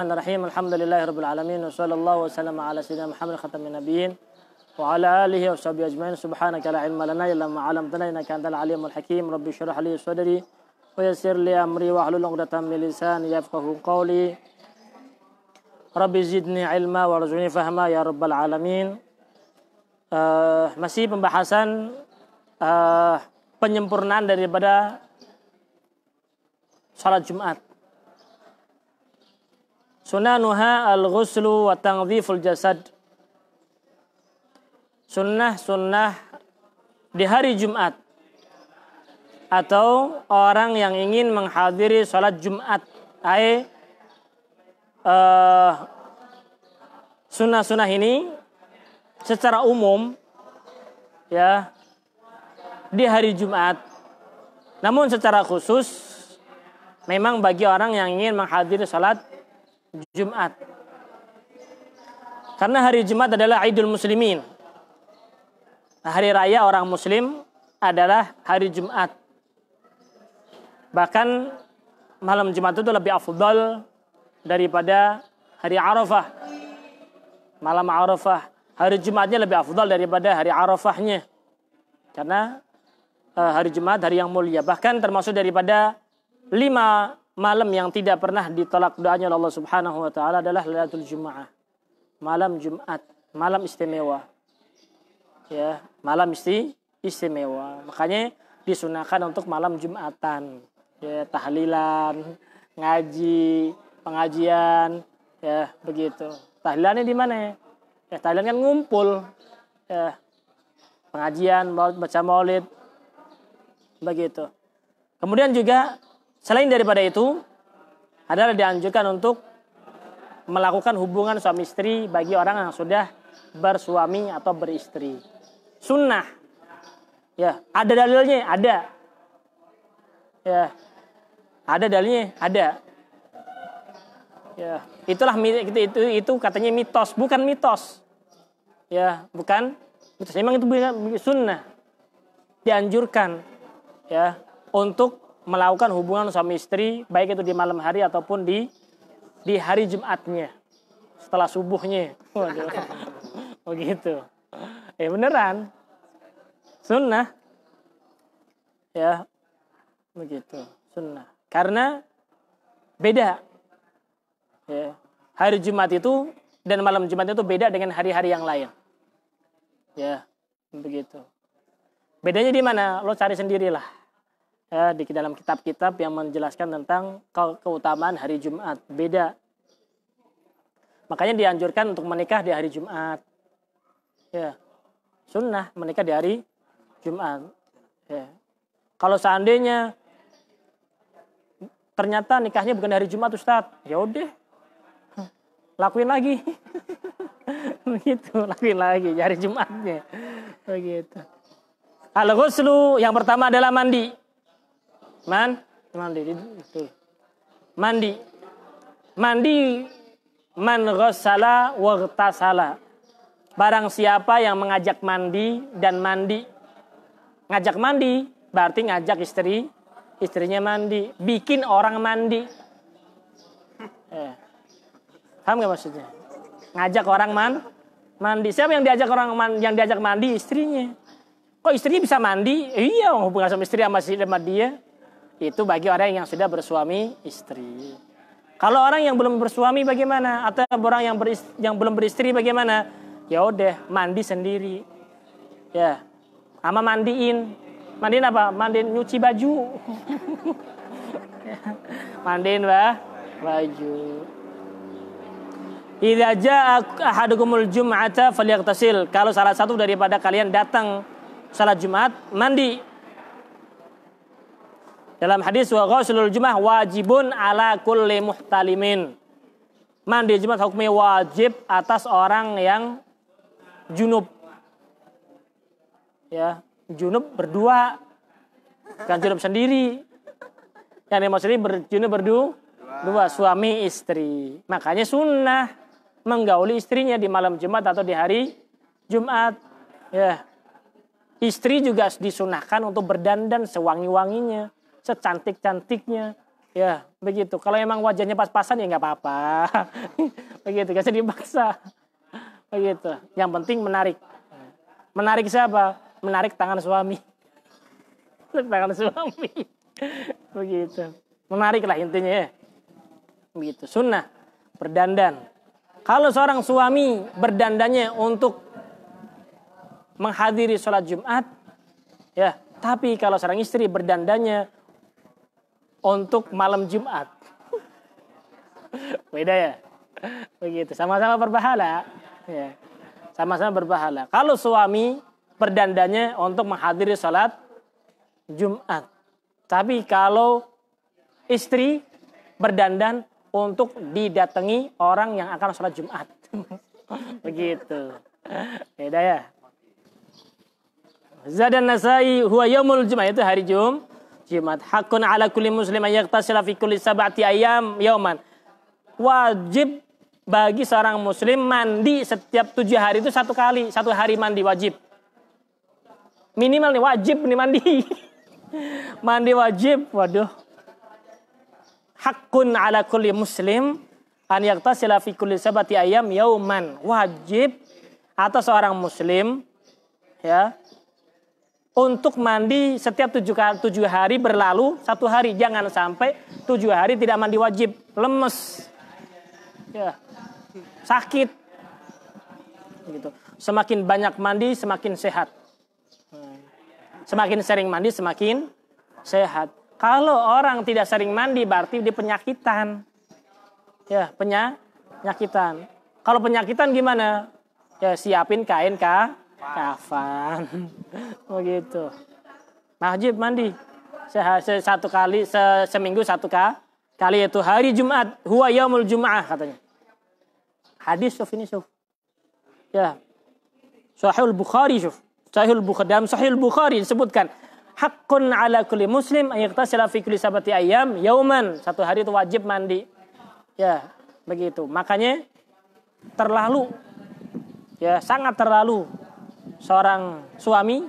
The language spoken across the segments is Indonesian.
Bismillahirrahmanirrahim. Alhamdulillahirabbil alamin wasallallahu wasallam ala sayyidina Muhammad khatamin nabiyyin wa ala alihi wa sahbihi ajmain. Subhanaka la ilma lana illa ma innaka antal alimul hakim. Rabbi shrah li sadri wa yassir li amri wa hlul 'uqdatam min lisani yafqahu qawli. Rabbi zidni ilma warzuqni fahma ya rabbal alamin. Uh, masih pembahasan uh, penyempurnaan daripada salat Jumat Sunanuha al-ghuslu wa tangziful jasad. Sunnah-sunnah di hari Jumat. Atau orang yang ingin menghadiri sholat Jumat. Ay, uh, eh, sunnah-sunnah ini secara umum ya di hari Jumat. Namun secara khusus memang bagi orang yang ingin menghadiri sholat Jumat. Karena hari Jumat adalah Idul Muslimin. hari raya orang muslim adalah hari Jumat. Bahkan malam Jumat itu lebih afdal daripada hari Arafah. Malam Arafah, hari Jumatnya lebih afdal daripada hari Arafahnya. Karena eh, hari Jumat hari yang mulia. Bahkan termasuk daripada lima malam yang tidak pernah ditolak doanya Allah Subhanahu wa taala adalah Lailatul Jumaah. Malam Jumat, malam istimewa. Ya, malam isti istimewa. Makanya disunahkan untuk malam Jumatan. Ya, tahlilan, ngaji, pengajian, ya, begitu. Tahlilannya di mana ya? Ya, tahlilan kan ngumpul. Ya. Pengajian, baca maulid, begitu. Kemudian juga Selain daripada itu, adalah dianjurkan untuk melakukan hubungan suami istri bagi orang yang sudah bersuami atau beristri. Sunnah. Ya, ada dalilnya, ada. Ya. Ada dalilnya, ada. Ya, itulah itu, itu itu katanya mitos, bukan mitos. Ya, bukan mitos. Memang itu sunnah. Dianjurkan ya untuk melakukan hubungan suami istri baik itu di malam hari ataupun di di hari Jumatnya setelah subuhnya. Begitu. eh beneran. Sunnah. Ya. Begitu. Sunnah. Karena beda. Ya. Hari Jumat itu dan malam Jumat itu beda dengan hari-hari yang lain. Ya. Begitu. Bedanya di mana? Lo cari sendirilah eh, di dalam kitab-kitab yang menjelaskan tentang keutamaan hari Jumat beda makanya dianjurkan untuk menikah di hari Jumat ya sunnah menikah di hari Jumat ya kalau seandainya ternyata nikahnya bukan hari Jumat Ustaz ya udah lakuin lagi begitu lakuin lagi hari Jumatnya begitu al ghuslu yang pertama adalah mandi Man, mandi, itu. Mandi. Mandi man ghassala waghtasala. Barang siapa yang mengajak mandi dan mandi. Ngajak mandi berarti ngajak istri, istrinya mandi, bikin orang mandi. Eh. Paham gak maksudnya? Ngajak orang man mandi. Siapa yang diajak orang man, yang diajak mandi istrinya. Kok istrinya bisa mandi? iya, hubungan sama istri sama si sama dia. Itu bagi orang yang sudah bersuami istri. Kalau orang yang belum bersuami bagaimana? Atau orang yang beristri, yang belum beristri bagaimana? Ya udah mandi sendiri. Ya. Sama mandiin. Mandiin apa? Mandiin nyuci baju. mandiin bah baju. Idza jaa ahadukumul jum'ata falyaghtasil. Kalau salah satu daripada kalian datang salat Jumat, mandi. Dalam hadis wa ghuslul jumah wajibun ala kulli muhtalimin. Mandi Jumat hukumnya wajib atas orang yang junub. Ya, junub berdua. Bukan junub sendiri. Yang dimaksud ber, junub berdua, dua suami istri. Makanya sunnah menggauli istrinya di malam Jumat atau di hari Jumat. Ya. Istri juga disunahkan untuk berdandan sewangi-wanginya secantik-cantiknya. Ya, begitu. Kalau emang wajahnya pas-pasan ya nggak apa-apa. begitu, gak usah dipaksa. Begitu. Yang penting menarik. Menarik siapa? Menarik tangan suami. tangan suami. begitu. Menarik lah intinya ya. Begitu. Sunnah. Berdandan. Kalau seorang suami berdandannya untuk menghadiri sholat Jumat, ya tapi kalau seorang istri berdandannya untuk malam Jumat. Beda ya? Begitu. Sama-sama berbahala, Ya. Sama-sama berbahala. Kalau suami perdandanya untuk menghadiri sholat Jumat. Tapi kalau istri berdandan untuk didatangi orang yang akan sholat Jumat. Begitu. Beda ya? Zadan Nasai huwa yaumul itu hari Jumat jimat. Hakun ala kulli muslim ayaktasila fi kulli sab'ati ayam yauman. Wajib bagi seorang muslim mandi setiap tujuh hari itu satu kali. Satu hari mandi wajib. Minimal nih wajib nih mandi. mandi wajib. Waduh. Hakun ala kulli muslim an yaktasila fi kulli sab'ati ayam yauman. Wajib atas seorang muslim ya untuk mandi setiap tujuh, hari berlalu satu hari jangan sampai tujuh hari tidak mandi wajib lemes ya sakit gitu semakin banyak mandi semakin sehat semakin sering mandi semakin sehat kalau orang tidak sering mandi berarti di penyakitan ya penyakitan kalau penyakitan gimana ya siapin kain kah kafan begitu oh, wajib mandi se satu kali se seminggu satu kali kali itu hari Jumat huwa yaumul Jumaah katanya hadis suf ini suf ya Sahih Bukhari suf Sahih Bukhari dalam Sahih Bukhari disebutkan hakun ala kulli muslim ayaktasila fi kulli sabati ayam yauman satu hari itu wajib mandi ya begitu makanya terlalu ya sangat terlalu seorang suami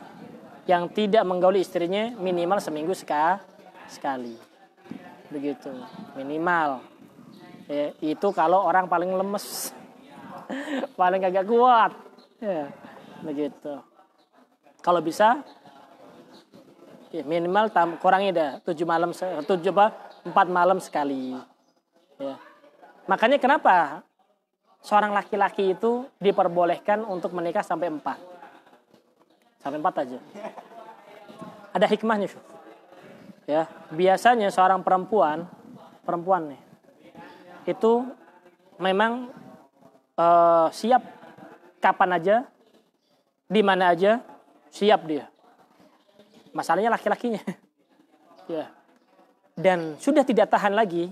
yang tidak menggauli istrinya minimal seminggu seka, sekali. Begitu, minimal. Ya, itu kalau orang paling lemes, paling agak kuat. Ya, begitu. Kalau bisa ya, minimal tam, kurangnya ada tujuh malam tujuh apa empat malam sekali ya. makanya kenapa seorang laki-laki itu diperbolehkan untuk menikah sampai empat Sampai empat aja. Ada hikmahnya, Syuf. Ya, biasanya seorang perempuan, perempuan nih, itu memang uh, siap kapan aja, di mana aja, siap dia. Masalahnya laki-lakinya. ya. Dan sudah tidak tahan lagi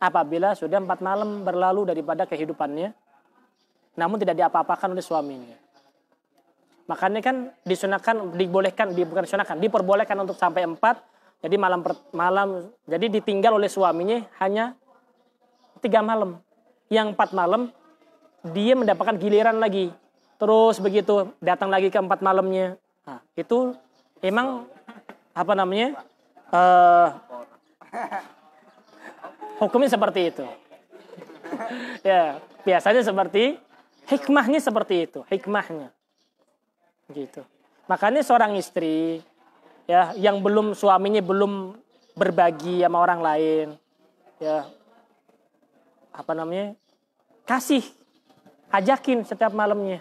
apabila sudah empat malam berlalu daripada kehidupannya, namun tidak diapa-apakan oleh suaminya. Makanya kan disunahkan, dibolehkan, bukan disunahkan, diperbolehkan untuk sampai empat. Jadi malam per, malam, jadi ditinggal oleh suaminya hanya tiga malam. Yang empat malam dia mendapatkan giliran lagi. Terus begitu datang lagi ke empat malamnya. Nah, itu emang apa namanya? Uh, hukumnya seperti itu. ya, biasanya seperti hikmahnya seperti itu, hikmahnya. Gitu. Makanya seorang istri ya yang belum suaminya belum berbagi sama orang lain ya apa namanya kasih ajakin setiap malamnya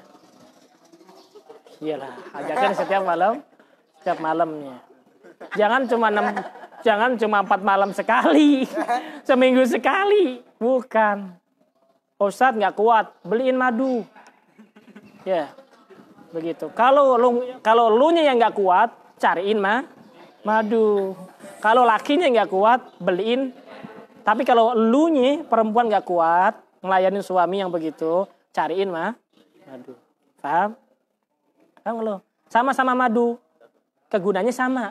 iyalah ajakin setiap malam setiap malamnya jangan cuma enam jangan cuma empat malam sekali seminggu sekali bukan Ustadz nggak kuat beliin madu ya begitu. Kalau lu kalau lu nya yang nggak kuat, cariin mah madu. Kalau lakinya nggak kuat, beliin. Tapi kalau lu nya perempuan nggak kuat, melayani suami yang begitu, cariin mah madu. Paham? Paham lo? Sama-sama madu. Kegunaannya sama.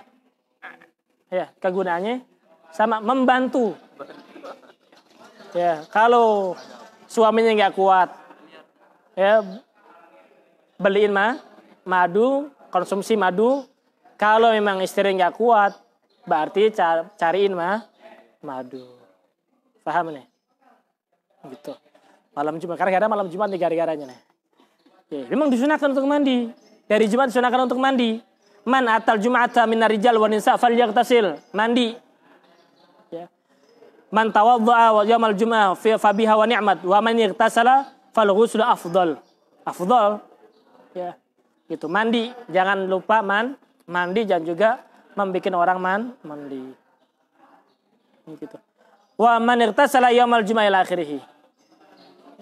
Ya, kegunaannya sama membantu. Ya, kalau suaminya nggak kuat, ya beliin mah madu, konsumsi madu. Kalau memang istri nggak kuat, berarti cariin mah madu. Paham nih? Gitu. Malam Jumat. Karena kadang malam Jumat nih gara-garanya nih. memang disunahkan untuk mandi. Dari Jumat disunahkan untuk mandi. Man atal min minarijal wa nisa fal Mandi. Ya. Man tawadda'a wa yamal jumat fi fabiha wa ni'mat wa man yaghtasala fal ghusl afdal. Afdal ya gitu mandi jangan lupa man mandi dan juga membuat orang man mandi gitu wa man irtasala yaumal jum'ah akhirih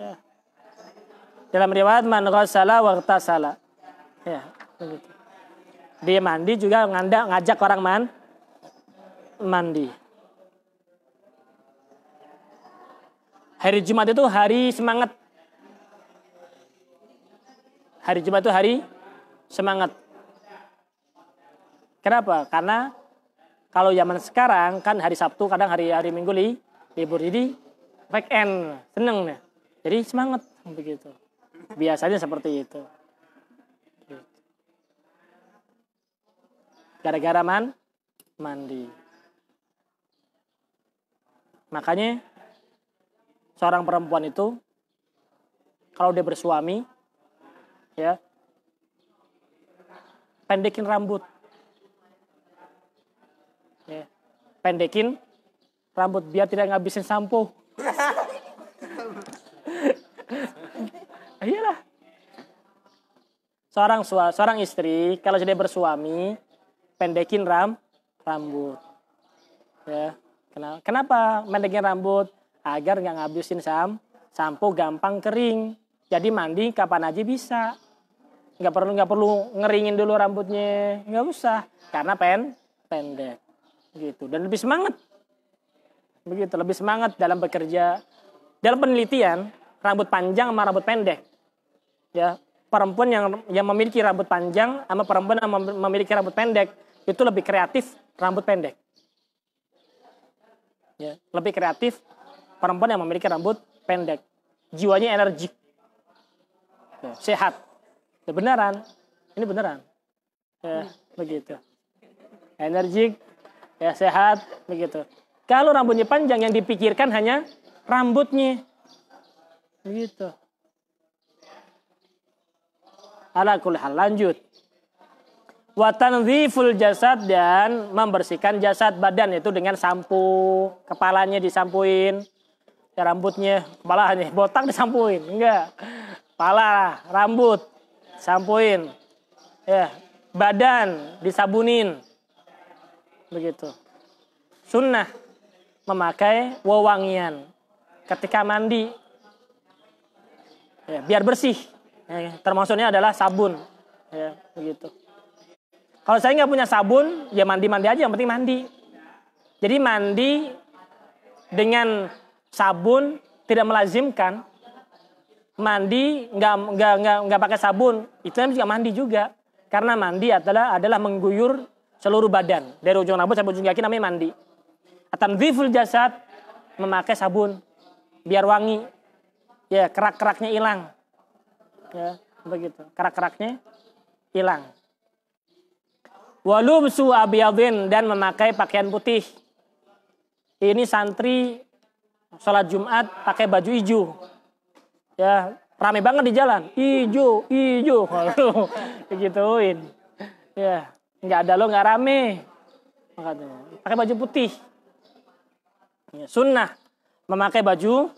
ya. dalam riwayat man ghasala wa irtasala ya begitu dia mandi juga nganda ngajak orang man mandi hari Jumat itu hari semangat Hari Jumat itu hari semangat. Kenapa? Karena kalau zaman sekarang kan hari Sabtu kadang hari hari Minggu li, libur jadi weekend seneng ya. Jadi semangat begitu. Biasanya seperti itu. Gara-gara man mandi. Makanya seorang perempuan itu kalau dia bersuami ya pendekin rambut ya. pendekin rambut biar tidak ngabisin sampo iyalah seorang sua, seorang istri kalau sudah bersuami pendekin ram rambut ya kenapa kenapa pendekin rambut agar nggak ngabisin sam sampo gampang kering jadi mandi kapan aja bisa nggak perlu nggak perlu ngeringin dulu rambutnya nggak usah karena pen pendek gitu dan lebih semangat begitu lebih semangat dalam bekerja dalam penelitian rambut panjang sama rambut pendek ya perempuan yang yang memiliki rambut panjang sama perempuan yang memiliki rambut pendek itu lebih kreatif rambut pendek ya lebih kreatif perempuan yang memiliki rambut pendek jiwanya energik ya, sehat Ya, beneran. Ini beneran. Ya, iya. begitu. Energik, ya sehat, begitu. Kalau rambutnya panjang yang dipikirkan hanya rambutnya. Begitu. Ala kulihan lanjut. Watan full jasad dan membersihkan jasad badan itu dengan sampo, kepalanya disampuin, ya rambutnya, kepala nih botak disampuin, enggak. Kepala, rambut, sampoin. Ya, badan disabunin. Begitu. Sunnah memakai wewangian ketika mandi. Ya, biar bersih. Ya, termasuknya adalah sabun. Ya, begitu. Kalau saya nggak punya sabun, ya mandi-mandi aja. Yang penting mandi. Jadi mandi dengan sabun tidak melazimkan mandi nggak nggak nggak nggak pakai sabun itu namanya juga mandi juga karena mandi adalah adalah mengguyur seluruh badan dari ujung rambut sampai ujung kaki namanya mandi atau full jasad memakai sabun biar wangi ya kerak keraknya hilang ya begitu kerak keraknya hilang su abiyadin dan memakai pakaian putih ini santri sholat Jumat pakai baju hijau ya rame banget di jalan ijo ijo kalau begituin ya nggak ada lo nggak rame makanya pakai baju putih ya, sunnah memakai baju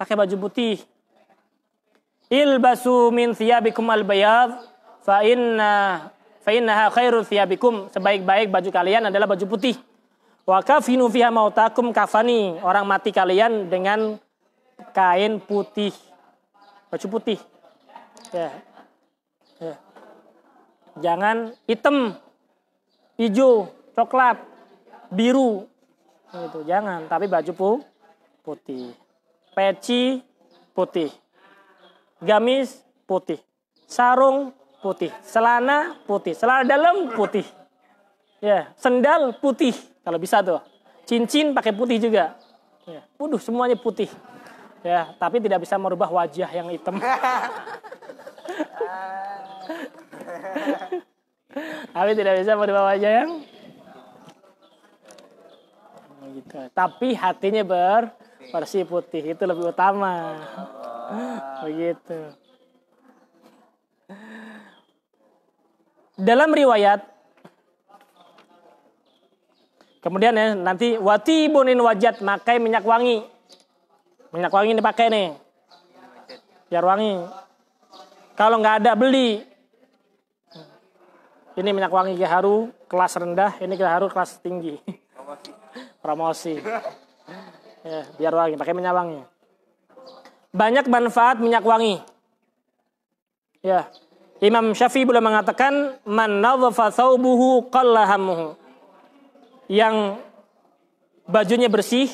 pakai baju putih ilbasu min thiyabikum al bayad fa inna fa innaha khairu thiyabikum sebaik-baik baju kalian adalah baju putih wa kafinu fiha mautakum kafani orang mati kalian dengan kain putih, baju putih. Ya. ya. Jangan hitam, hijau, coklat, biru. itu jangan, tapi baju pu putih. Peci putih. Gamis putih. Sarung putih, celana putih, celana dalam putih. Ya, sendal putih kalau bisa tuh. Cincin pakai putih juga. Ya, waduh semuanya putih. Ya, tapi tidak bisa merubah wajah yang hitam. tapi tidak bisa merubah wajah yang gitu. Tapi hatinya ber versi putih itu lebih utama. Begitu. Dalam riwayat Kemudian ya, nanti wati bunin wajat makai minyak wangi Minyak wangi ini pakai nih. Biar wangi. Kalau nggak ada beli. Ini minyak wangi haru kelas rendah, ini haru kelas tinggi. Promosi. ya, biar wangi, pakai minyak wangi. Banyak manfaat minyak wangi. Ya. Imam Syafi'i boleh mengatakan man nadhafa thawbuhu qallahamuhu. Yang bajunya bersih,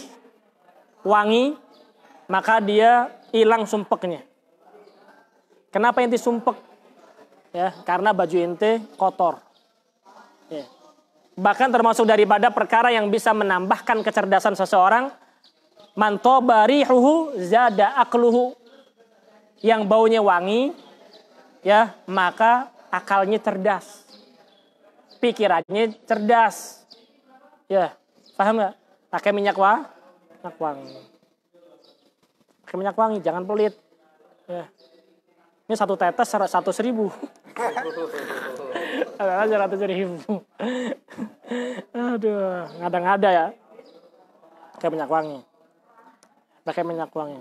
wangi, maka dia hilang sumpeknya. Kenapa inti sumpek? Ya, karena baju inti kotor. Ya. Bahkan termasuk daripada perkara yang bisa menambahkan kecerdasan seseorang. Mantobari ruhu zada akluhu. Yang baunya wangi, ya maka akalnya cerdas. Pikirannya cerdas. Ya, paham nggak? Pakai minyak, wa? minyak wangi pakai minyak wangi jangan pelit ya ini satu tetes satu seribu. ada satu ribu aduh ngada-ngada ya pakai minyak wangi pakai minyak wangi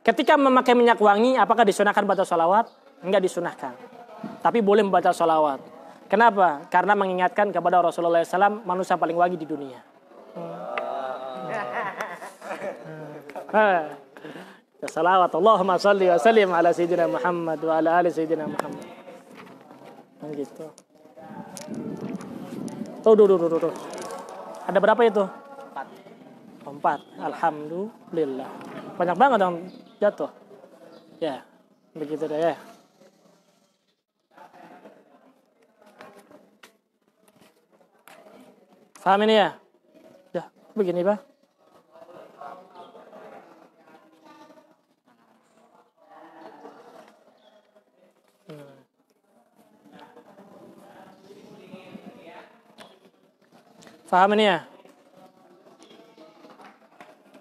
ketika memakai minyak wangi apakah disunahkan baca sholawat enggak disunahkan tapi boleh membaca sholawat kenapa karena mengingatkan kepada Rasulullah SAW manusia paling wangi di dunia hmm. Hmm. Hmm. Salawat Allahumma salli wa sallim ala Sayyidina Muhammad wa ala ali Sayyidina Muhammad. Nah, gitu. Tuh, tuh, tuh, tuh, tuh. Ada berapa itu? Empat. Empat. Alhamdulillah. Banyak banget yang jatuh. Ya, begitu deh ya. Faham ini ya? Ya, begini Pak. Faham ini ya?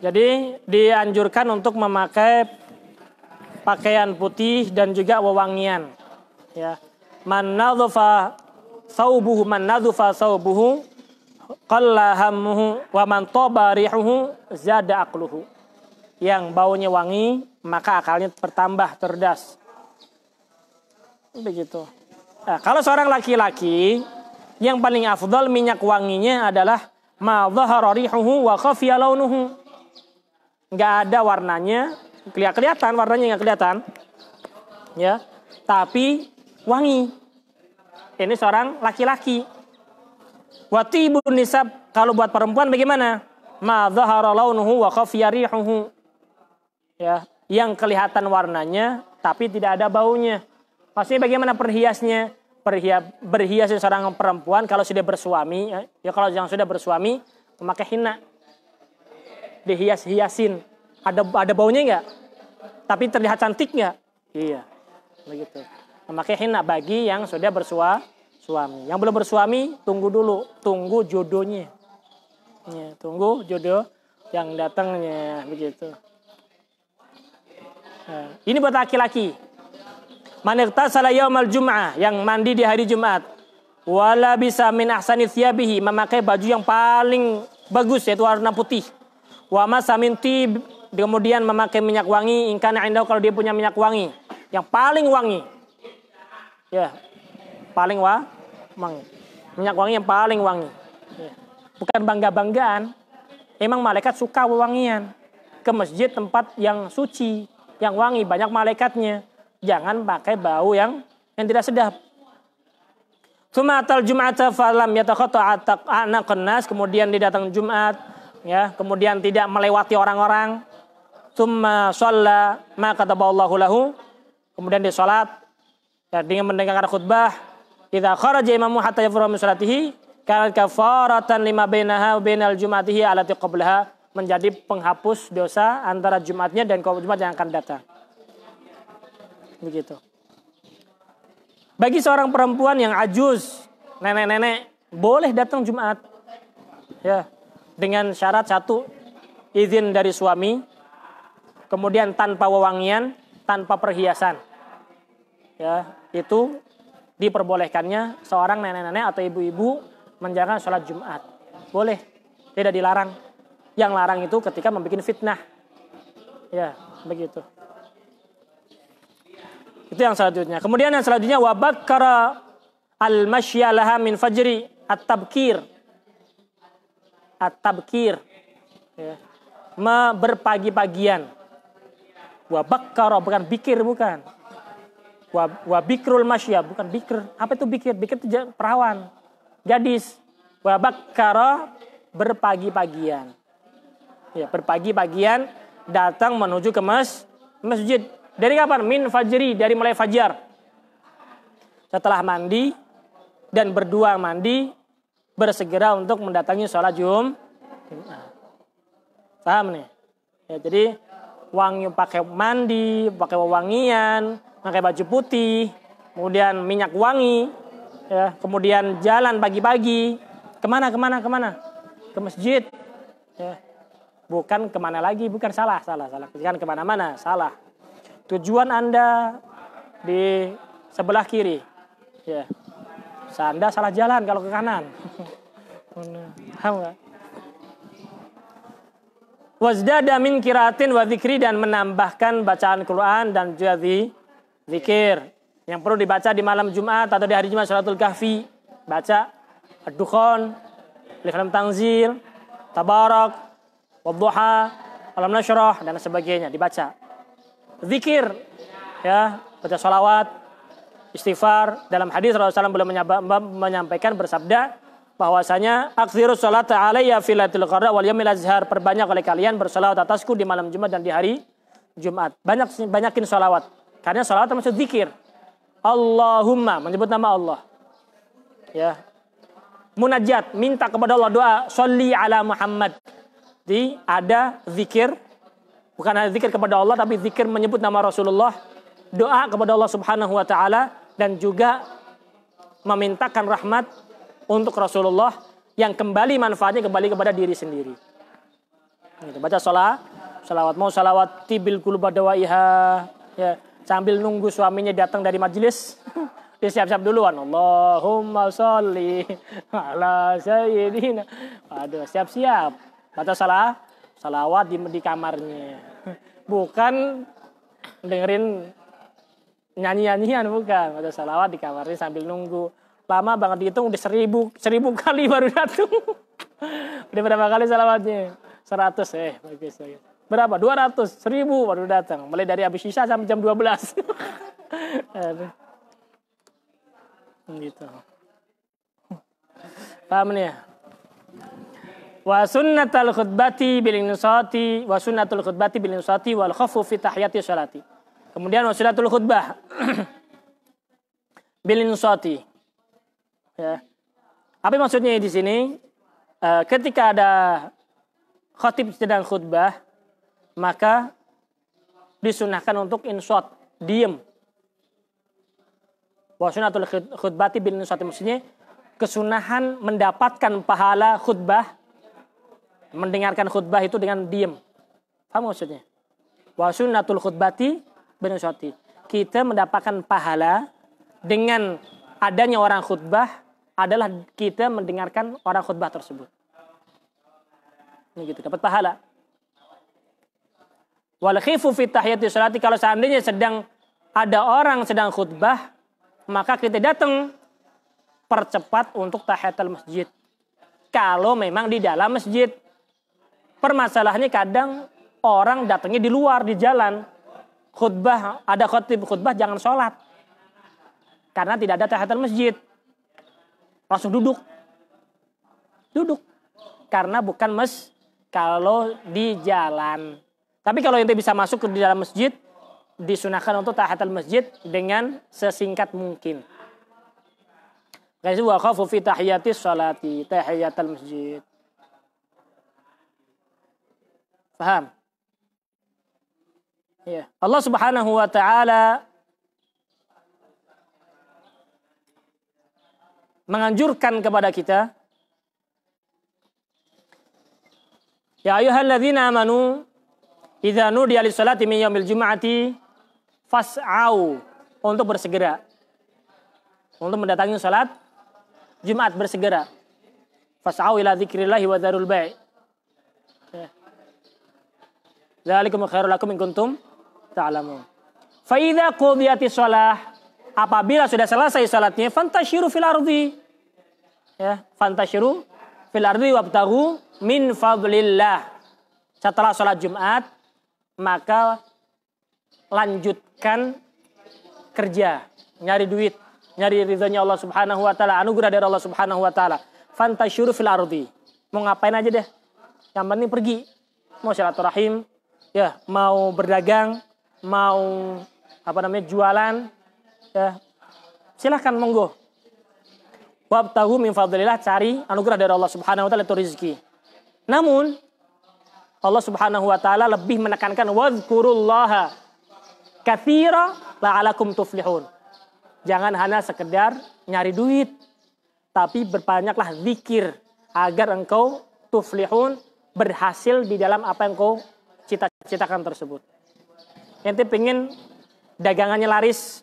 Jadi dianjurkan untuk memakai pakaian putih dan juga wewangian. Ya. Man nadhafa saubuhu man nadhafa saubuhu qalla hammuhu wa man tabarihuhu zada aqluhu. Yang baunya wangi, maka akalnya bertambah cerdas. Begitu. Nah, kalau seorang laki-laki yang paling afdal minyak wanginya adalah ma dhahara rihuhu wa khafiya launuhu. Enggak ada warnanya, kelihatan warnanya enggak kelihatan. Ya, tapi wangi. Ini seorang laki-laki. ibu nisab kalau buat perempuan bagaimana? Ma dhahara launuhu wa khafiya rihuhu. Ya, yang kelihatan warnanya tapi tidak ada baunya. Maksudnya bagaimana perhiasnya? berhias, berhias seorang perempuan kalau sudah bersuami ya, ya kalau yang sudah bersuami memakai hina dihias-hiasin ada ada baunya nggak tapi terlihat cantik nggak iya begitu memakai hina bagi yang sudah bersua suami yang belum bersuami tunggu dulu tunggu jodohnya ya, tunggu jodoh yang datangnya begitu nah, ini buat laki-laki Manirta iktasala mal jum'ah, yang mandi di hari Jumat. Wala bisa min ahsani thiyabihi, memakai baju yang paling bagus yaitu warna putih. Wa masamin tib, kemudian memakai minyak wangi ingkana indau kalau dia punya minyak wangi yang paling wangi. Ya. Paling wa wangi. Minyak wangi yang paling wangi. Ya. Bukan bangga-banggaan. Emang malaikat suka wangian. Ke masjid tempat yang suci, yang wangi, banyak malaikatnya jangan pakai bau yang yang tidak sedap. Sumatal Jumat falam yatakhata anak kenas kemudian didatang Jumat ya, kemudian tidak melewati orang-orang. Summa sholla ma Allahu lahu. Kemudian dia sholat ya, dengan mendengarkan khutbah. Kita kharaja imamu hatta yafurah min karena kafaratan lima bainaha bainal jumatihi alati qablaha menjadi penghapus dosa antara Jumatnya dan Jumat yang akan datang begitu. Bagi seorang perempuan yang ajus, nenek-nenek boleh datang Jumat. Ya, dengan syarat satu izin dari suami, kemudian tanpa wewangian, tanpa perhiasan. Ya, itu diperbolehkannya seorang nenek-nenek atau ibu-ibu menjalankan sholat Jumat. Boleh, tidak dilarang. Yang larang itu ketika membuat fitnah. Ya, begitu. Itu yang selanjutnya. Kemudian yang selanjutnya wabakara al mashyalaha min fajri at-tabkir. At-tabkir. Ya. Berpagi-pagian. Wabakara bukan bikir bukan. Wabikrul mashya bukan bikir. Apa itu bikir? Bikir itu perawan. Gadis. Wabakara berpagi-pagian. Ya, berpagi-pagian datang menuju ke mas, masjid dari kapan? Min fajri, dari mulai fajar. Setelah mandi dan berdua mandi, bersegera untuk mendatangi sholat Jum. Paham nih? Ya, jadi wangi pakai mandi, pakai wewangian, pakai baju putih, kemudian minyak wangi, ya, kemudian jalan pagi-pagi, kemana kemana kemana, ke masjid, ya. bukan kemana lagi, bukan salah salah salah, bukan kemana-mana salah. Tujuan Anda di sebelah kiri. Ya. Anda salah jalan kalau ke kanan. Eh, paham Wazdada min kiratin wa zikri dan menambahkan bacaan Quran dan juga zikir. Yang perlu dibaca di malam Jumat atau di hari Jumat suratul kahfi. Baca Ad-Dukhon, Lifnam Tangzil, Tabarak, Wadduha, Alam Nasyrah, dan sebagainya. Dibaca zikir ya baca sholawat istighfar dalam hadis Rasulullah belum menyampaikan bersabda bahwasanya akhirus sholat alayya fi lailatul wal yamil azhar perbanyak oleh kalian bersolawat atasku di malam Jumat dan di hari Jumat banyak banyakin solawat karena solawat termasuk zikir Allahumma menyebut nama Allah ya munajat minta kepada Allah doa sholli ala Muhammad di ada zikir Bukan hanya zikir kepada Allah tapi zikir menyebut nama Rasulullah, doa kepada Allah Subhanahu wa taala dan juga memintakan rahmat untuk Rasulullah yang kembali manfaatnya kembali kepada diri sendiri. Gitu, baca sholat, salawat mau salawat tibil kulubadawaiha ya sambil nunggu suaminya datang dari majelis dia siap-siap duluan Allahumma sholli ala sayyidina aduh siap-siap baca salah salawat di, di kamarnya bukan dengerin nyanyi-nyanyian bukan baca salawat di kamarnya sambil nunggu lama banget dihitung udah seribu seribu kali baru datang udah berapa kali salawatnya seratus eh bagus bagus berapa dua ratus seribu baru datang mulai dari habis sisa sampai jam dua belas hmm, gitu paham nih ya wa sunnatul khutbati bil insati wa sunnatul khutbati bil insati wal khafu fi tahiyati salati. Kemudian wa sunnatul khutbah bil insati. Ya. Apa maksudnya di sini? E, ketika ada khatib sedang khutbah, maka disunahkan untuk insot, Wa Wasunatul khutbati bil insati maksudnya kesunahan mendapatkan pahala khutbah mendengarkan khutbah itu dengan diam. apa maksudnya? Wa khutbati binasyati. Kita mendapatkan pahala dengan adanya orang khutbah adalah kita mendengarkan orang khutbah tersebut. Ini gitu, dapat pahala. Wal khifu fi tahiyati salati kalau seandainya sedang ada orang sedang khutbah, maka kita datang percepat untuk tahiyatul masjid. Kalau memang di dalam masjid, Permasalahannya kadang orang datangnya di luar, di jalan. Khutbah, ada khutib khutbah jangan sholat. Karena tidak ada tahiyatul masjid. Langsung duduk. Duduk. Karena bukan mes kalau di jalan. Tapi kalau ente bisa masuk ke di dalam masjid, disunahkan untuk tahatul masjid dengan sesingkat mungkin. Kaisu wa fi tahiyati sholati, tahiyatul masjid. Paham? Ya. Allah Subhanahu wa taala menganjurkan kepada kita Ya ayyuhalladzina amanu idza nudiya lis-salati min yaumil jum'ati fas'au untuk bersegera untuk mendatangi salat Jumat bersegera fas'au ila dzikrillah wa dzarul bai' Zalikum khairul lakum in kuntum ta'lamun. Fa idza qudiyati shalah, apabila sudah selesai salatnya, fantasyiru fil ardi. Ya, fantasyiru fil ardi wabtahu min fadlillah. Setelah salat Jumat, maka lanjutkan kerja, nyari duit, nyari ridhonya Allah Subhanahu wa taala, anugerah dari Allah Subhanahu wa taala. Fantasyiru fil ardi. Mau ngapain aja deh. Yang penting pergi. Mau silaturahim, ya mau berdagang, mau apa namanya jualan, ya silahkan monggo. Wab min fadlillah cari anugerah dari Allah Subhanahu wa taala itu rezeki. Namun Allah Subhanahu wa taala lebih menekankan wadhkurullaha katsira la'alakum tuflihun. Jangan hanya sekedar nyari duit, tapi berbanyaklah zikir agar engkau tuflihun berhasil di dalam apa yang kau cetakan tersebut. Ente pengen dagangannya laris,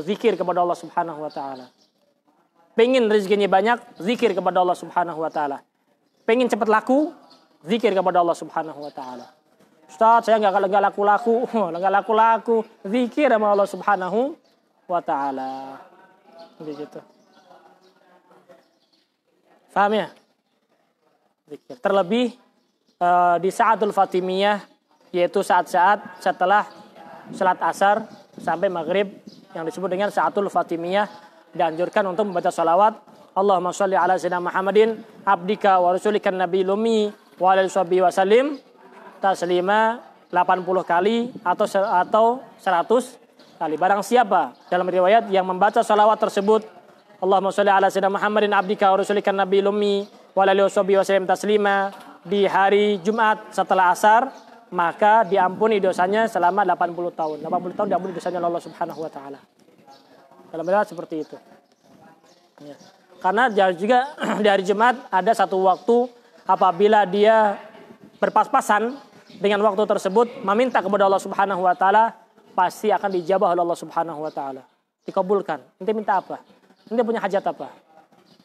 zikir kepada Allah Subhanahu wa taala. Pengen rezekinya banyak, zikir kepada Allah Subhanahu wa taala. Pengen cepat laku, zikir kepada Allah Subhanahu wa taala. Ustaz, saya nggak nggak laku-laku, nggak laku-laku, zikir sama Allah Subhanahu wa taala. Begitu. Paham ya? Terlebih eh, di saatul Fatimiyah yaitu saat-saat setelah selat asar sampai maghrib yang disebut dengan saatul fatimiyah dianjurkan untuk membaca salawat Allahumma sholli ala sayyidina Muhammadin abdika wa rasulika nabi lumi wa ala wa salim taslima 80 kali atau atau 100 kali barang siapa dalam riwayat yang membaca salawat tersebut Allahumma sholli ala sayyidina Muhammadin abdika wa rasulika nabi lumi wa ala wa salim taslima di hari Jumat setelah asar maka diampuni dosanya selama 80 tahun. 80 tahun diampuni dosanya Allah Subhanahu wa taala. Dalam benar seperti itu. Ya. Karena juga dari jemaat ada satu waktu apabila dia berpas-pasan dengan waktu tersebut meminta kepada Allah Subhanahu wa taala pasti akan dijabah oleh Allah Subhanahu wa taala. Dikabulkan. Nanti minta apa? Nanti punya hajat apa?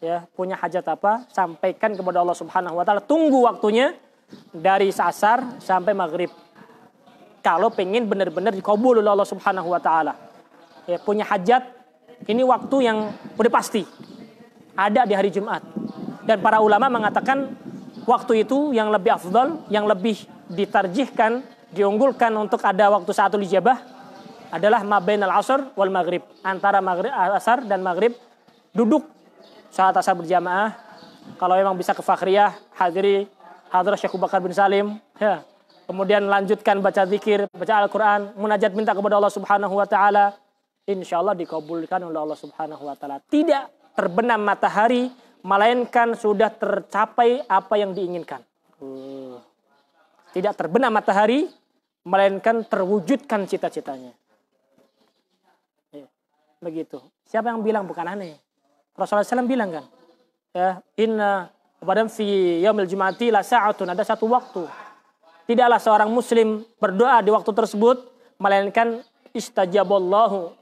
Ya, punya hajat apa? Sampaikan kepada Allah Subhanahu wa taala. Tunggu waktunya dari sasar sampai maghrib. Kalau pengen benar-benar dikabul oleh Allah Subhanahu wa taala. Ya, punya hajat ini waktu yang udah pasti ada di hari Jumat. Dan para ulama mengatakan waktu itu yang lebih afdol, yang lebih ditarjihkan, diunggulkan untuk ada waktu satu lijabah adalah al asr wal maghrib, antara maghrib asar dan maghrib duduk saat asar berjamaah. Kalau memang bisa ke fakhriyah, hadiri hadrat Syekh Bakar bin Salim. Ya. Kemudian lanjutkan baca zikir, baca Al-Quran, munajat minta kepada Allah Subhanahu Wa Taala. Insya Allah dikabulkan oleh Allah Subhanahu Wa Taala. Tidak terbenam matahari, melainkan sudah tercapai apa yang diinginkan. Hmm. Tidak terbenam matahari, melainkan terwujudkan cita-citanya. Ya, begitu. Siapa yang bilang bukan aneh? Rasulullah SAW bilang kan, ya, inna kepada fi yaumil jumati la sa'atun ada satu waktu. Tidaklah seorang muslim berdoa di waktu tersebut melainkan istajaballahu.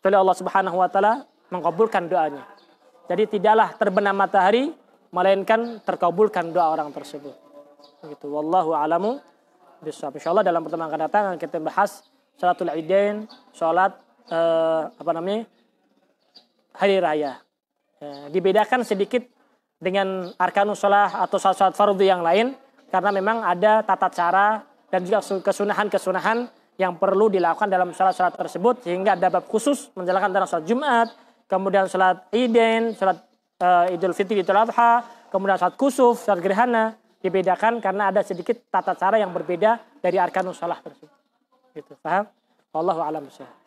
Kecuali Allah Subhanahu wa taala mengabulkan doanya. Jadi tidaklah terbenam matahari melainkan terkabulkan doa orang tersebut. Begitu. Wallahu alamu bisawab. Insyaallah dalam pertemuan akan datang kita bahas salatul idain, salat eh, apa namanya? hari raya. Eh, dibedakan sedikit dengan arkanus sholat atau salat sholat fardu yang lain karena memang ada tata cara dan juga kesunahan-kesunahan yang perlu dilakukan dalam sholat-sholat tersebut sehingga ada bab khusus menjalankan dalam sholat Jumat, kemudian sholat Iden, sholat uh, Idul Fitri, Idul Adha, kemudian sholat kusuf, sholat gerhana dibedakan karena ada sedikit tata cara yang berbeda dari arkanus sholat tersebut. Gitu, paham? Wallahu a'lam bishawab.